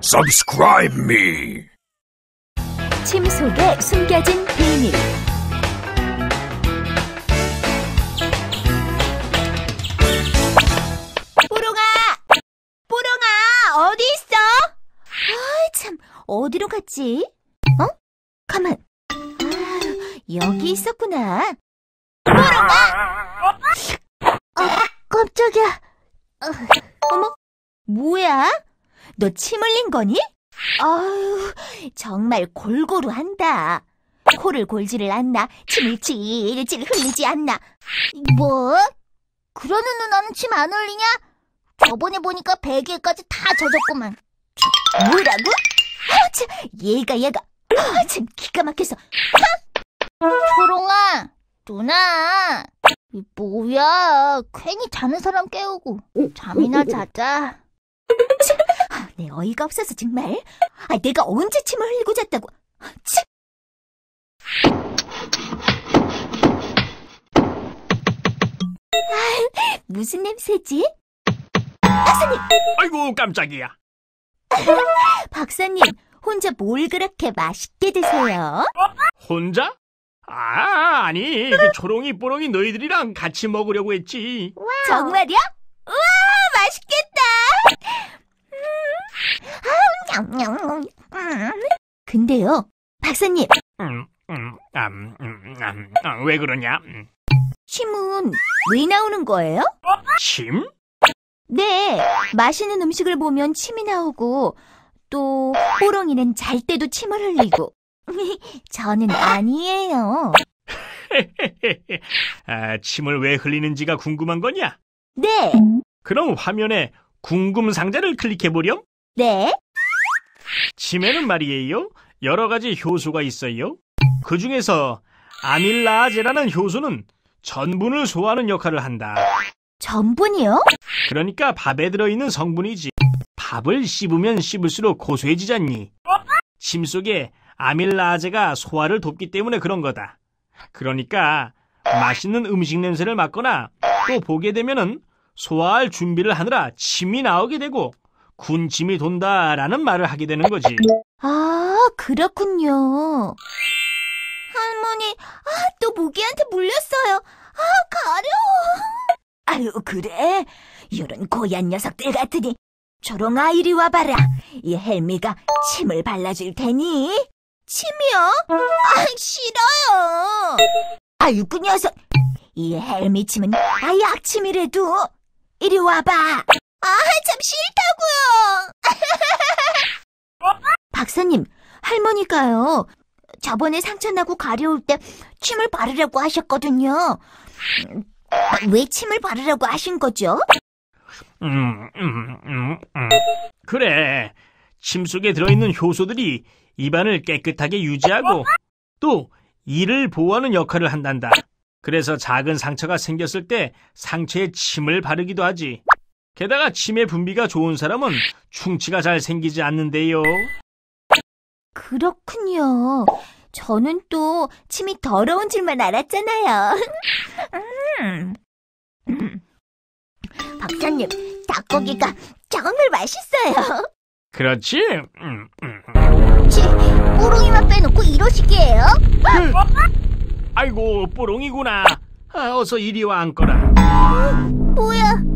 Subscribe me. 침 속에 숨겨진 비밀. 뽀롱아, 뽀롱아, 어디 있어? 아, 참, 어디로 갔지? 어? 가만. 아, 여기 있었구나. 뽀롱아. 어. 깜짝이야. 어, 어머, 뭐야? 너 침 흘린 거니? 아유, 정말 골고루 한다. 코를 골지를 않나, 침을 질질 흘리지 않나. 뭐? 그러는 누나는 침 안 흘리냐? 저번에 보니까 베개까지 다 젖었구만. 뭐라고? 아, 참, 얘가 얘가. 아, 참 기가 막혀서. 초롱아, 아! 누나. 뭐야, 괜히 자는 사람 깨우고 어? 잠이나 어, 어, 자자. 아, 내 어이가 없어서 정말. 아, 내가 언제 침을 흘리고 잤다고. 아, 치. 아, 무슨 냄새지? 박사님, 아이고 깜짝이야. 박사님, 혼자 뭘 그렇게 맛있게 드세요? 혼자? 아, 아니, 그 초롱이 뽀롱이 너희들이랑 같이 먹으려고 했지. 정말이요? 우와, 맛있겠다. 근데요, 박사님, 음, 음, 음, 음, 왜 그러냐? 침은 왜 나오는 거예요? 침? 네, 맛있는 음식을 보면 침이 나오고 또 호롱이는 잘 때도 침을 흘리고 저는 아니에요. 아, 침을 왜 흘리는지가 궁금한 거냐? 네, 그럼 화면에 궁금 상자를 클릭해보렴. 네, 침에는 말이에요. 여러 가지 효소가 있어요. 그 중에서 아밀라아제라는 효소는 전분을 소화하는 역할을 한다. 전분이요? 그러니까 밥에 들어있는 성분이지. 밥을 씹으면 씹을수록 고소해지잖니. 침 속에 아밀라아제가 소화를 돕기 때문에 그런 거다. 그러니까 맛있는 음식 냄새를 맡거나 또 보게 되면은 소화할 준비를 하느라 침이 나오게 되고 군침이 돈다라는 말을 하게 되는 거지. 아, 그렇군요. 할머니, 아, 또 모기한테 물렸어요. 아, 가려워. 아유, 그래? 이런 고얀 녀석들 같으니 조롱아 이리 와봐라. 이 헬미가 침을 발라줄 테니. 침이요? 아, 싫어요. 아유, 그 녀석. 이 헬미침은 아예 악침이래도. 이리 와봐. 아, 참 싫다고요. 박사님, 할머니가요. 저번에 상처나고 가려울 때 침을 바르라고 하셨거든요. 음, 왜 침을 바르라고 하신 거죠? 음, 음, 음, 음. 그래. 침속에 들어있는 효소들이 입안을 깨끗하게 유지하고 또 이를 보호하는 역할을 한단다. 그래서 작은 상처가 생겼을 때 상처에 침을 바르기도 하지. 게다가 침의 분비가 좋은 사람은 충치가 잘 생기지 않는데요. 그렇군요. 저는 또 침이 더러운 줄만 알았잖아요. 음. 음. 박사님, 닭고기가 정말 맛있어요. 그렇지? 음, 음, 음. 치, 뽀롱이만 빼놓고 이러시게요? 그, 아이고, 뽀롱이구나. 아, 어서 이리 와 앉거라. 뭐야,